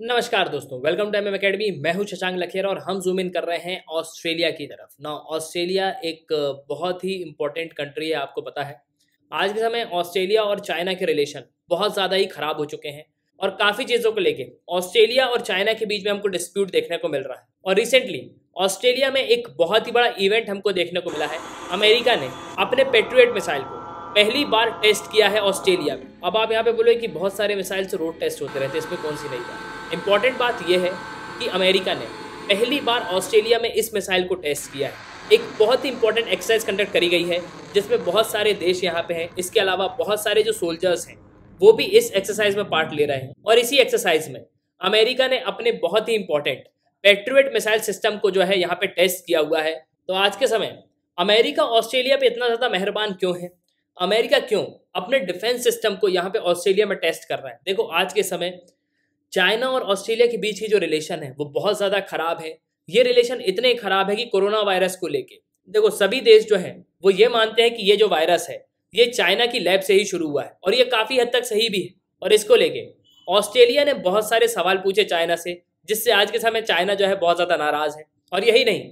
नमस्कार दोस्तों welcome to M academy मैं हूं शशांक लखेरा और हम जूम इन कर रहे हैं ऑस्ट्रेलिया की तरफ ना ऑस्ट्रेलिया एक बहुत ही इंपॉर्टेंट कंट्री है आपको पता है आज के समय ऑस्ट्रेलिया और चाइना के रिलेशन बहुत ज़्यादा ही खराब हो चुके हैं और काफ़ी चीज़ों को लेके ऑस्ट्रेलिया और चाइना के बीच में हमको डिस्प्यूट देखने को मिल रहा है और रिसेंटली ऑस्ट्रेलिया में एक बहुत ही बड़ा इवेंट हमको देखने को मिला है अमेरिका ने अपने पेट्रोएट मिसाइल को पहली बार टेस्ट किया है ऑस्ट्रेलिया में अब आप यहाँ पे बोले कि बहुत सारे मिसाइल से रोड टेस्ट होते रहते इसमें कौन सी नहीं बात इम्पॉर्टेंट बात यह है कि अमेरिका ने पहली बार ऑस्ट्रेलिया में इस मिसाइल को टेस्ट किया है एक बहुत ही इंपॉर्टेंट एक्सरसाइज कंडक्ट करी गई है जिसमें बहुत सारे देश यहाँ पे हैं इसके अलावा बहुत सारे जो सोल्जर्स हैं वो भी इस एक्सरसाइज में पार्ट ले रहे हैं और इसी एक्सरसाइज में अमेरिका ने अपने बहुत ही इंपॉर्टेंट पेट्रोएट मिसाइल सिस्टम को जो है यहाँ पे टेस्ट किया हुआ है तो आज के समय अमेरिका ऑस्ट्रेलिया पे इतना ज़्यादा मेहरबान क्यों है अमेरिका क्यों अपने डिफेंस सिस्टम को यहाँ पे ऑस्ट्रेलिया में टेस्ट कर रहा है देखो आज के समय चाइना और ऑस्ट्रेलिया के बीच की जो रिलेशन है वो बहुत ज़्यादा खराब है ये रिलेशन इतने खराब है कि कोरोना वायरस को लेके देखो सभी देश जो है वो ये मानते हैं कि ये जो वायरस है ये चाइना की लैब से ही शुरू हुआ है और ये काफ़ी हद तक सही भी है और इसको लेके ऑस्ट्रेलिया ने बहुत सारे सवाल पूछे चाइना से जिससे आज के समय चाइना जो है बहुत ज़्यादा नाराज़ है और यही नहीं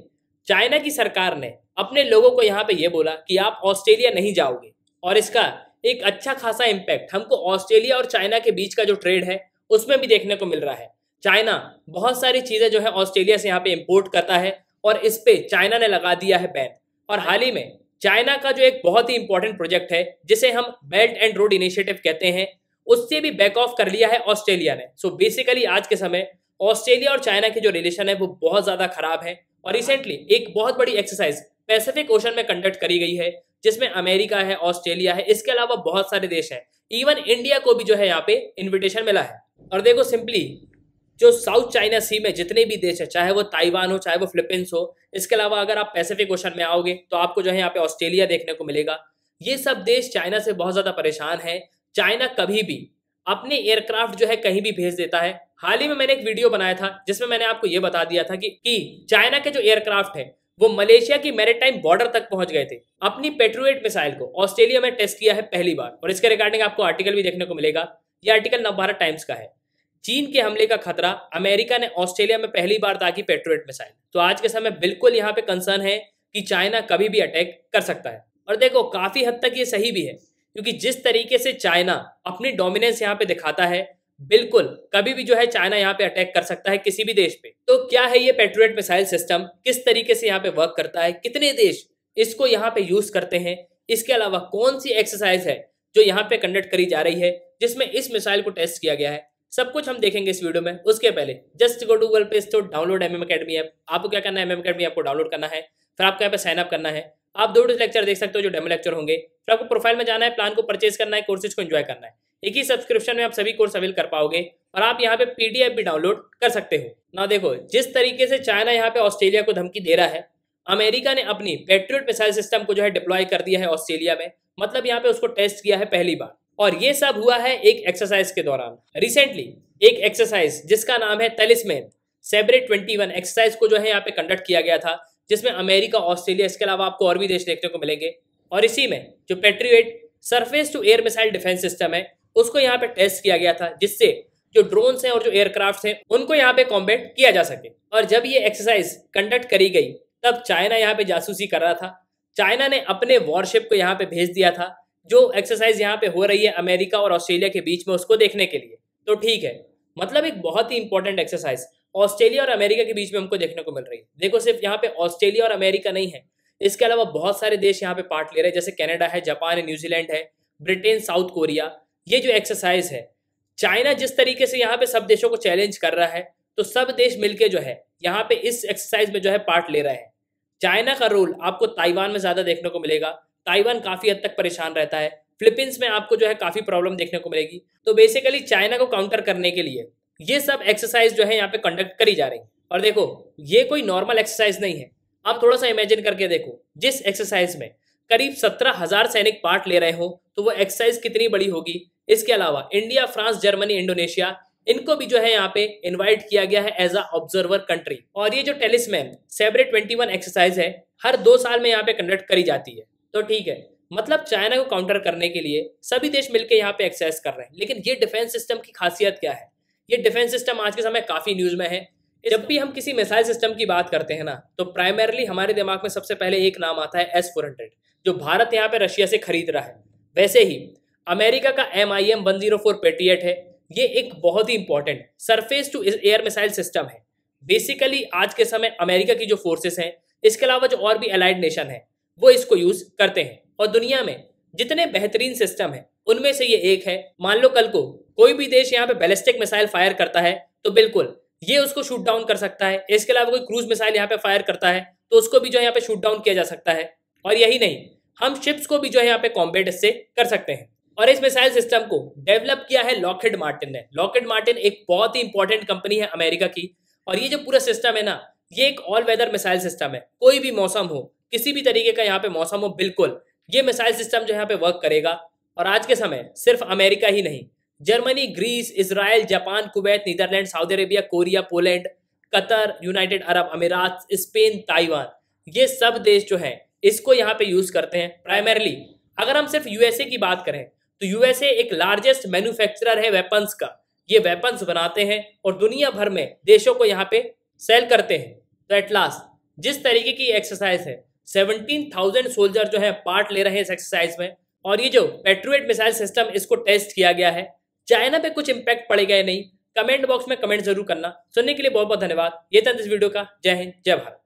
चाइना की सरकार ने अपने लोगों को यहाँ पे ये बोला कि आप ऑस्ट्रेलिया नहीं जाओगे और इसका एक अच्छा खासा इम्पैक्ट हमको ऑस्ट्रेलिया और चाइना के बीच का जो ट्रेड है उसमें भी देखने को मिल रहा है चाइना बहुत सारी चीज़ें जो है ऑस्ट्रेलिया से यहाँ पे इम्पोर्ट करता है और इस पे चाइना ने लगा दिया है बैन और हाल ही में चाइना का जो एक बहुत ही इंपॉर्टेंट प्रोजेक्ट है जिसे हम बेल्ट एंड रोड इनिशिएटिव कहते हैं उससे भी बैक ऑफ कर लिया है ऑस्ट्रेलिया ने सो so बेसिकली आज के समय ऑस्ट्रेलिया और चाइना की जो रिलेशन है वो बहुत ज़्यादा खराब है और रिसेंटली एक बहुत बड़ी एक्सरसाइज पैसिफिक ओशन में कंडक्ट करी गई है जिसमें अमेरिका है ऑस्ट्रेलिया है इसके अलावा बहुत सारे देश हैं इवन इंडिया को भी जो है यहाँ पे इन्विटेशन मिला है और देखो सिंपली जो साउथ चाइना सी में जितने भी देश है चाहे वो ताइवान हो चाहे वो फिलिपींस हो इसके अलावा अगर आप पैसिफिक ओशन में आओगे तो आपको जो है यहाँ पे ऑस्ट्रेलिया देखने को मिलेगा ये सब देश चाइना से बहुत ज़्यादा परेशान है चाइना कभी भी अपने एयरक्राफ्ट जो है कहीं भी भेज देता है हाल ही में मैंने एक वीडियो बनाया था जिसमें मैंने आपको ये बता दिया था कि, कि चाइना के जो एयरक्राफ्ट है वो मलेशिया की मैरिटाइम बॉर्डर तक पहुंच गए थे अपनी पेट्रोएट मिसाइल को ऑस्ट्रेलिया में टेस्ट किया है पहली बार और इसके रिगार्डिंग आपको आर्टिकल भी देखने को मिलेगा ये आर्टिकल नवभारत टाइम्स का है चीन के हमले का खतरा अमेरिका ने ऑस्ट्रेलिया में पहली बार ताकि पेट्रोएट मिसाइल तो आज के समय बिल्कुल यहाँ पे कंसर्न है कि चाइना कभी भी अटैक कर सकता है और देखो काफी हद तक ये सही भी है क्योंकि जिस तरीके से चाइना अपनी डोमिनेंस यहाँ पे दिखाता है बिल्कुल कभी भी जो है चाइना यहाँ पे अटैक कर सकता है किसी भी देश पे तो क्या है ये पेट्रोएट मिसाइल सिस्टम किस तरीके से यहाँ पे वर्क करता है कितने देश इसको यहाँ पे यूज करते हैं इसके अलावा कौन सी एक्सरसाइज है जो यहाँ पे कंडक्ट करी जा रही है जिसमें इस मिसाइल को टेस्ट किया गया है सब कुछ हम देखेंगे इस वीडियो में उसके पहले just go Google play store download M M academy app आपको क्या करना है एम एम अकेडमी आपको डाउनलोड करना है फिर आपको यहाँ पे साइन करना है आप दो लेक्चर देख सकते हो जो डेमो लेक्चर होंगे फिर आपको प्रोफाइल में जाना है प्लान को परचेज करना है कोर्सेज को एंजॉय करना है एक ही सब्सक्रिप्शन में आप सभी कोर्स अवेल कर पाओगे और आप यहाँ पे पीडीएफ भी डाउनलोड कर सकते हो ना देखो जिस तरीके से चाइना यहाँ पे ऑस्ट्रेलिया को धमकी दे रहा है अमेरिका ने अपनी पेट्रियट मिसाइल सिस्टम को जो है डिप्लॉय कर दिया है ऑस्ट्रेलिया में मतलब यहाँ पे उसको टेस्ट किया है पहली बार और ये सब हुआ है एक एक्सरसाइज के दौरान रिसेंटली एक एक्सरसाइज जिसका नाम है तेलिसमैन सेबरे 21 एक्सरसाइज को जो है यहाँ पे कंडक्ट किया गया था जिसमें अमेरिका ऑस्ट्रेलिया इसके अलावा आपको और भी देश देखने को मिलेंगे और इसी में जो Patriot surface to air missile defence system है उसको यहाँ पे टेस्ट किया गया था जिससे जो ड्रोन्स हैं और जो एयरक्राफ्ट हैं उनको यहाँ पे कॉम्बेट किया जा सके और जब ये एक्सरसाइज कंडक्ट करी गई तब चाइना यहाँ पे जासूसी कर रहा था चाइना ने अपने वॉरशिप को यहाँ पे भेज दिया था जो एक्सरसाइज यहाँ पे हो रही है अमेरिका और ऑस्ट्रेलिया के बीच में उसको देखने के लिए तो ठीक है मतलब एक बहुत ही इंपॉर्टेंट एक्सरसाइज ऑस्ट्रेलिया और अमेरिका के बीच में हमको देखने को मिल रही है देखो सिर्फ यहाँ पे ऑस्ट्रेलिया और अमेरिका नहीं है इसके अलावा बहुत सारे देश यहाँ पे पार्ट ले रहे हैं जैसे कनाडा है जापान है न्यूजीलैंड है ब्रिटेन साउथ कोरिया ये जो एक्सरसाइज है चाइना जिस तरीके से यहाँ पे सब देशों को चैलेंज कर रहा है तो सब देश मिलके जो है यहाँ पे इस एक्सरसाइज में जो है पार्ट ले रहे हैं चाइना का रोल आपको ताइवान में ज्यादा देखने को मिलेगा ताइवान काफ़ी हद तक परेशान रहता है फिलिपींस में आपको जो है काफ़ी प्रॉब्लम देखने को मिलेगी तो बेसिकली चाइना को काउंटर करने के लिए ये सब एक्सरसाइज जो है यहाँ पे कंडक्ट करी जा रही है और देखो ये कोई नॉर्मल एक्सरसाइज नहीं है आप थोड़ा सा इमेजिन करके देखो जिस एक्सरसाइज में करीब सत्रह हजार सैनिक पार्ट ले रहे हो तो वो एक्सरसाइज कितनी बड़ी होगी इसके अलावा इंडिया फ्रांस जर्मनी इंडोनेशिया इनको भी जो है यहाँ पे इनवाइट किया गया है एज अ ऑब्जर्वर कंट्री और ये जो टेलिसमैन सेबरे ट्वेंटी एक्सरसाइज है हर दो साल में यहाँ पे कंडक्ट करी जाती है तो ठीक है मतलब चाइना को काउंटर करने के लिए सभी देश मिलकर यहाँ पे एक्सरसाइज कर रहे हैं लेकिन ये डिफेंस सिस्टम की खासियत क्या है ये डिफेंस सिस्टम आज के समय काफ़ी न्यूज़ में है जब भी हम किसी मिसाइल सिस्टम की बात करते हैं ना तो प्राइमरली हमारे दिमाग में सबसे पहले एक नाम आता है एस फोर हंड्रेड जो भारत यहाँ पे रशिया से खरीद रहा है वैसे ही अमेरिका का M I M one zero four Patriot है ये एक बहुत ही important surface to air missile system है बेसिकली आज के समय अमेरिका की जो फोर्सेस हैं इसके अलावा जो और भी अलाइड नेशन है वो इसको यूज करते हैं और दुनिया में जितने बेहतरीन सिस्टम है उनमें से ये एक है मान लो कल को कोई भी देश यहाँ पे बैलिस्टिक मिसाइल फायर करता है तो बिल्कुल ये उसको शूट डाउन कर सकता है इसके अलावा कोई क्रूज मिसाइल यहाँ पे फायर करता है तो उसको भी जो है यहाँ पे शूट डाउन किया जा सकता है और यही नहीं हम शिप्स को भी जो है यहाँ पे कॉम्बेट इससे कर सकते हैं और इस मिसाइल सिस्टम को डेवलप किया है लॉकेट मार्टिन ने लॉकेट मार्टिन एक बहुत ही इंपॉर्टेंट कंपनी है अमेरिका की और ये जो पूरा सिस्टम है ना ये एक ऑल वेदर मिसाइल सिस्टम है कोई भी मौसम हो किसी भी तरीके का यहाँ पे मौसम हो बिल्कुल ये मिसाइल सिस्टम जो यहाँ पे वर्क करेगा और आज के समय सिर्फ अमेरिका ही नहीं Germany Greece Israel Japan Kuwait Netherlands Saudi Arabia Korea Poland Qatar United Arab Emirates Spain Taiwan ये सब देश जो है इसको यहाँ पे यूज़ करते हैं प्राइमरली अगर हम सिर्फ यूएसए की बात करें तो यूएसए एक लार्जेस्ट मैन्युफैक्चरर है वेपन्स का ये वेपन्स बनाते हैं और दुनिया भर में देशों को यहाँ पे सेल करते हैं तो एट लास्ट जिस तरीके की एक्सरसाइज है सेवनटीन थाउजेंड सोल्जर जो है पार्ट ले रहे हैं इस एक्सरसाइज में और ये जो पेट्रोएट मिसाइल सिस्टम इसको टेस्ट किया गया है चाइना पे कुछ इम्पैक्ट पड़ेगा या नहीं कमेंट बॉक्स में कमेंट जरूर करना सुनने के लिए बहुत बहुत धन्यवाद ये था इस वीडियो का जय हिंद जय भारत